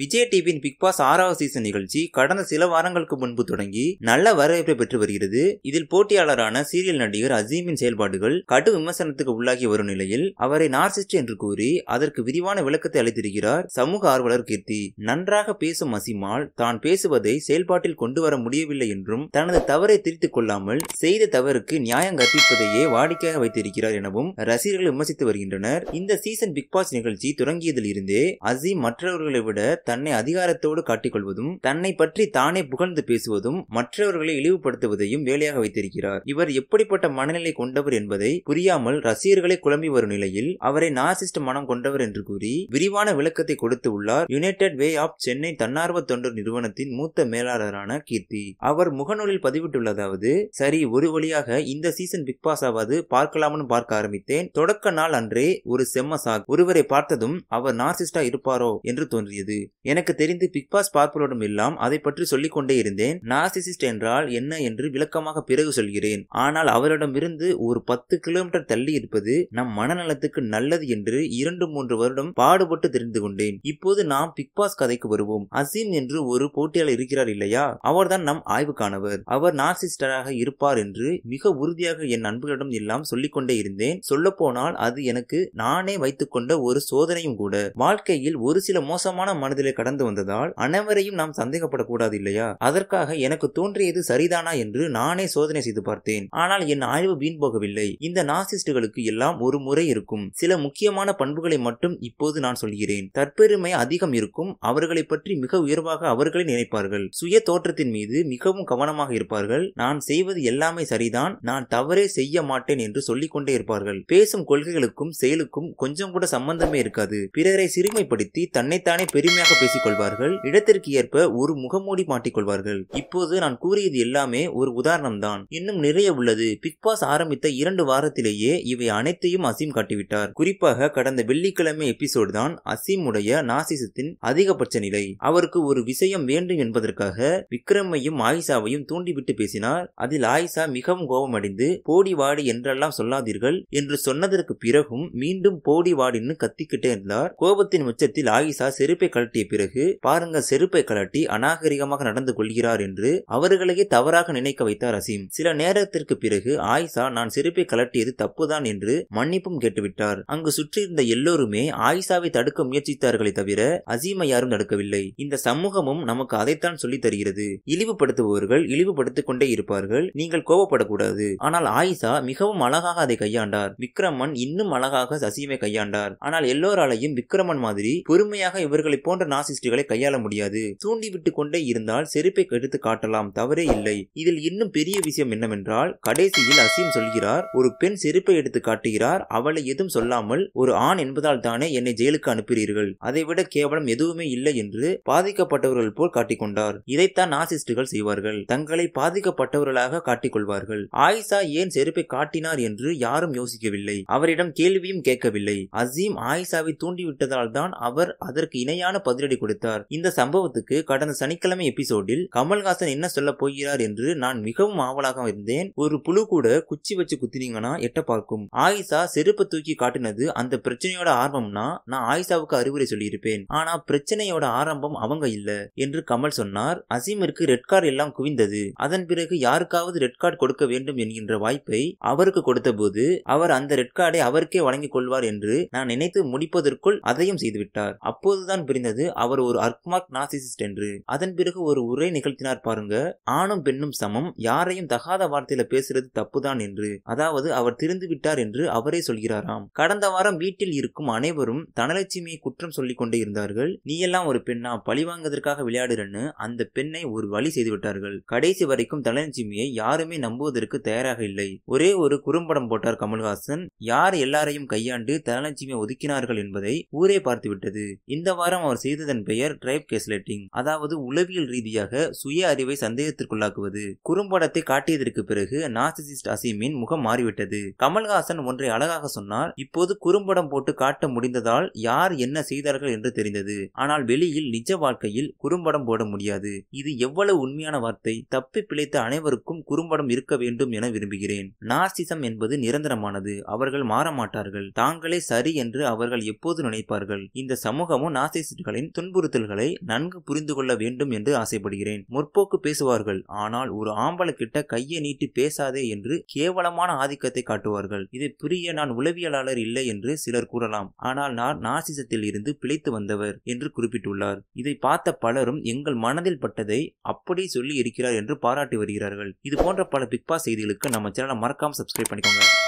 விஜய் டிவியின் big pass ஆறாவது season நிகழ்ச்சி கடந்த சில வாரங்களுக்கு முன்பு தொடங்கி நல்ல வரவேற்பை பெற்று வருகிறது இதில் போட்டியாளரான சீரியல் நடிகர் அசீமின் செயல்பாடுகள் கடும் விமர்சனத்துக்கு உள்ளாகி வரும் நிலையில் அவரை நார்சிஸ்ட் என்று கூறி அதற்கு விரிவான விளக்கத்தை அளித்திருக்கிறார் சமூக ஆர்வலர் கீர்த்தி நன்றாக பேசும் அசீமால் தான் பேசுவதை செயல்பாட்டில் கொண்டு வர முடியவில்லை என்றும் தனது தவறை திரித்துக் கொள்ளாமல் செய்த தவறுக்கு நியாயம் கற்பிப்பதையே வாடிக்கையாக வைத்திருக்கிறார் எனவும் ரசிகர்கள் விமர்சித்து வருகின்றனர் இந்த சீசன் பிக் பாஸ் நிகழ்ச்சி தொடங்கியதில் இருந்தே அசீம் மற்றவர்களை விட தன்னை அதிகாரத்தோடு காட்டிக்கொள்வதும் தன்னை பற்றி தானே புகழ்ந்து பேசுவதும் மற்றவர்களை இழிவுபடுத்துவதையும் வேலையாக வைத்திருக்கிறார் இவர் எப்படிப்பட்ட மனநிலை கொண்டவர் என்பதை புரியாமல் ரசிகர்களை குழம்பி வரும் நிலையில் அவரை நாசிஸ்ட் மனம் கொண்டவர் என்று கூறி விரிவான விளக்கத்தை கொடுத்து உள்ளார் யுனைடெட் வே ஆப் சென்னை தன்னார்வ தொண்டர் நிறுவனத்தின் மூத்த மேலாளரான கீர்த்தி அவர் முகநூலில் பதிவிட்டுள்ளதாவது சரி ஒரு வழியாக இந்த சீசன் பிக் பாஸ் ஆவது பார்க்கலாம்னு பார்க்க ஆரம்பித்தேன் தொடக்க நாள் அன்றே ஒரு செம்ம சாக் ஒருவரை பார்த்ததும் அவர் நார்சிஸ்டா இருப்பாரோ என்று தோன்றியது எனக்கு தெரிந்து பிக் பாஸ் பார்ப்பவரிடம் எல்லாம் அதை பற்றி சொல்லிக் கொண்டே இருந்தேன் நாசிசிஸ்ட் என்றால் என்ன என்று விளக்கமாக பிறகு சொல்கிறேன் ஆனால் அவரிடமிருந்து ஒரு பத்து கிலோமீட்டர் தள்ளி இருப்பது நம் மனநலத்துக்கு நல்லது என்று இரண்டு மூன்று வருடம் பாடுபட்டு தெரிந்து கொண்டேன் இப்போது நாம் பிக் பாஸ் கதைக்கு வருவோம் அசீம் என்று ஒரு போட்டியாளர் இருக்கிறார் இல்லையா அவர்தான் நம் ஆய்வுக்கானவர் அவர் நாசிஸ்டராக இருப்பார் என்று மிக உறுதியாக என் நண்பர்களிடம் எல்லாம் சொல்லிக் கொண்டே இருந்தேன் சொல்ல போனால் அது எனக்கு நானே வைத்துக்கொண்ட ஒரு சோதனையும் கூட வாழ்க்கையில் ஒரு சில மோசமான மனதில் மனதிலே கடந்து வந்ததால் அனைவரையும் நாம் சந்தேகப்படக்கூடாது இல்லையா அதற்காக எனக்கு தோன்றியது சரிதானா என்று நானே சோதனை செய்து பார்த்தேன் ஆனால் என் ஆய்வு வீண் போகவில்லை இந்த நாசிஸ்டுகளுக்கு எல்லாம் ஒரு முறை இருக்கும் சில முக்கியமான பண்புகளை மட்டும் இப்போது நான் சொல்கிறேன் தற்பெருமை அதிகம் இருக்கும் அவர்களை பற்றி மிக உயர்வாக அவர்களை நினைப்பார்கள் சுய தோற்றத்தின் மீது மிகவும் கவனமாக இருப்பார்கள் நான் செய்வது எல்லாமே சரிதான் நான் தவறே செய்ய மாட்டேன் என்று சொல்லிக்கொண்டே இருப்பார்கள் பேசும் கொள்கைகளுக்கும் செயலுக்கும் கொஞ்சம் கூட சம்பந்தமே இருக்காது பிறரை சிறுமைப்படுத்தி தன்னைத்தானே பெருமையாக சரியாக பேசிக் கொள்வார்கள் இடத்திற்கு ஏற்ப ஒரு முகமூடி மாட்டிக்கொள்வார்கள் இப்போது நான் கூறியது எல்லாமே ஒரு உதாரணம் தான் இன்னும் நிறைய உள்ளது பிக் பாஸ் ஆரம்பித்த இரண்டு வாரத்திலேயே இவை அனைத்தையும் அசீம் காட்டிவிட்டார் குறிப்பாக கடந்த வெள்ளிக்கிழமை எபிசோடு தான் அசீம் உடைய நாசிசத்தின் அதிகபட்ச நிலை அவருக்கு ஒரு விஷயம் வேண்டும் என்பதற்காக விக்ரமையும் ஆயிஷாவையும் தூண்டிவிட்டு பேசினார் அதில் ஆயிஷா மிகவும் கோபமடைந்து போடி வாடி என்றெல்லாம் சொல்லாதீர்கள் என்று சொன்னதற்கு பிறகும் மீண்டும் போடி வாடின்னு கத்திக்கிட்டே இருந்தார் கோபத்தின் உச்சத்தில் ஆயிஷா செருப்பை கழட்டி கட்டிய பிறகு பாருங்க செருப்பை கலட்டி அநாகரிகமாக நடந்து கொள்கிறார் என்று அவர்களையே தவறாக நினைக்க வைத்தார் அசீம் சில நேரத்திற்கு பிறகு ஆயிஷா நான் செருப்பை கலட்டியது தப்புதான் என்று மன்னிப்பும் கேட்டுவிட்டார் அங்கு சுற்றியிருந்த எல்லோருமே ஆயிஷாவை தடுக்க முயற்சித்தார்களே தவிர அசீமை யாரும் தடுக்கவில்லை இந்த சமூகமும் நமக்கு அதைத்தான் சொல்லி தருகிறது இழிவுபடுத்துபவர்கள் இழிவுபடுத்திக் கொண்டே இருப்பார்கள் நீங்கள் கோபப்படக்கூடாது ஆனால் ஆயிஷா மிகவும் அழகாக அதை கையாண்டார் விக்ரமன் இன்னும் அழகாக அசீமை கையாண்டார் ஆனால் எல்லோராலையும் விக்ரமன் மாதிரி பொறுமையாக இவர்களை போன்ற நாசிஸ்டுகளை கையாள முடியாது தூண்டிவிட்டு கொண்டே இருந்தால் செருப்பை கெடுத்து காட்டலாம் தவறே இல்லை இதில் இன்னும் பெரிய விஷயம் என்னவென்றால் கடைசியில் அசீம் சொல்கிறார் ஒரு பெண் செருப்பை எடுத்து காட்டுகிறார் அவளை எதுவும் சொல்லாமல் ஒரு ஆண் என்பதால் தானே என்னை ஜெயிலுக்கு அனுப்புகிறீர்கள் அதைவிட கேவலம் எதுவுமே இல்லை என்று பாதிக்கப்பட்டவர்கள் போல் காட்டிக்கொண்டார் இதைத்தான் நாசிஸ்டுகள் செய்வார்கள் தங்களை பாதிக்கப்பட்டவர்களாக காட்டிக்கொள்வார்கள் ஆயிஷா ஏன் செருப்பை காட்டினார் என்று யாரும் யோசிக்கவில்லை அவரிடம் கேள்வியும் கேட்கவில்லை அசீம் ஆயிஷாவை தூண்டிவிட்டதால் தான் அவர் அதற்கு இணையான பதிலடி கொடுத்தார் இந்த சம்பவத்துக்கு கடந்த சனிக்கிழமை எபிசோடில் கமல்ஹாசன் என்ன சொல்ல போகிறார் என்று நான் மிகவும் ஆவலாக இருந்தேன் ஒரு புழு கூட குச்சி வச்சு குத்தினீங்கன்னா எட்ட பார்க்கும் ஆயிஷா செருப்பை தூக்கி காட்டினது அந்த பிரச்சனையோட ஆரம்பம்னா நான் ஆயிஷாவுக்கு அறிவுரை சொல்லியிருப்பேன் ஆனா பிரச்சனையோட ஆரம்பம் அவங்க இல்ல என்று கமல் சொன்னார் அசீமிற்கு ரெட் கார்டு எல்லாம் குவிந்தது அதன் பிறகு யாருக்காவது ரெட் கார்டு கொடுக்க வேண்டும் என்கின்ற வாய்ப்பை அவருக்கு கொடுத்த அவர் அந்த ரெட் கார்டை அவருக்கே வழங்கிக் கொள்வார் என்று நான் நினைத்து முடிப்பதற்குள் அதையும் செய்துவிட்டார் அப்போதுதான் புரிந்தது அவர் ஒரு அர்க்மார்க் நாசிசிஸ்ட் என்று அதன் பிறகு ஒரு உரை நிகழ்த்தினார் பாருங்க ஆணும் பெண்ணும் சமம் யாரையும் தகாத வார்த்தையில பேசுறது தப்புதான் என்று அதாவது அவர் திருந்து விட்டார் என்று அவரே சொல்கிறாராம் கடந்த வாரம் வீட்டில் இருக்கும் அனைவரும் தனலட்சுமியை குற்றம் சொல்லிக் கொண்டே இருந்தார்கள் நீ எல்லாம் ஒரு பெண்ணா பழிவாங்கதற்காக விளையாடுறன்னு அந்த பெண்ணை ஒரு வழி செய்துவிட்டார்கள் கடைசி வரைக்கும் தனலட்சுமியை யாருமே நம்புவதற்கு தயாராக இல்லை ஒரே ஒரு குறும்படம் போட்டார் கமல்ஹாசன் யார் எல்லாரையும் கையாண்டு தனலட்சுமியை ஒதுக்கினார்கள் என்பதை ஊரே பார்த்துவிட்டது இந்த வாரம் அவர் செய்த செய்ததன் பெயர் டிரைப் கேஸ்லெட்டிங் அதாவது உளவியல் ரீதியாக சுய அறிவை சந்தேகத்திற்குள்ளாக்குவது குறும்படத்தை காட்டியதற்கு பிறகு நாசிசிஸ்ட் அசீமின் முகம் மாறிவிட்டது கமல்ஹாசன் ஒன்றை அழகாக சொன்னார் இப்போது குறும்படம் போட்டு காட்ட முடிந்ததால் யார் என்ன செய்தார்கள் என்று தெரிந்தது ஆனால் வெளியில் நிஜ வாழ்க்கையில் குறும்படம் போட முடியாது இது எவ்வளவு உண்மையான வார்த்தை தப்பி பிழைத்த அனைவருக்கும் குறும்படம் இருக்க வேண்டும் என விரும்புகிறேன் நாசிசம் என்பது நிரந்தரமானது அவர்கள் மாற மாட்டார்கள் தாங்களே சரி என்று அவர்கள் எப்போது நினைப்பார்கள் இந்த சமூகமும் நாசிசிஸ்டுகளின் மக்களின் துன்புறுத்தல்களை நன்கு புரிந்து கொள்ள வேண்டும் என்று ஆசைப்படுகிறேன் முற்போக்கு பேசுவார்கள் ஆனால் ஒரு ஆம்பளை கிட்ட கையை நீட்டி பேசாதே என்று கேவலமான ஆதிக்கத்தை காட்டுவார்கள் இதை புரிய நான் உளவியலாளர் இல்லை என்று சிலர் கூறலாம் ஆனால் நான் நாசிசத்தில் இருந்து பிழைத்து வந்தவர் என்று குறிப்பிட்டுள்ளார் இதை பார்த்த பலரும் எங்கள் மனதில் பட்டதை அப்படி சொல்லி இருக்கிறார் என்று பாராட்டி வருகிறார்கள் இது போன்ற பல பிக் பாஸ் செய்திகளுக்கு நம்ம சேனலை மறக்காம சப்ஸ்கிரைப் பண்ணிக்கோங்க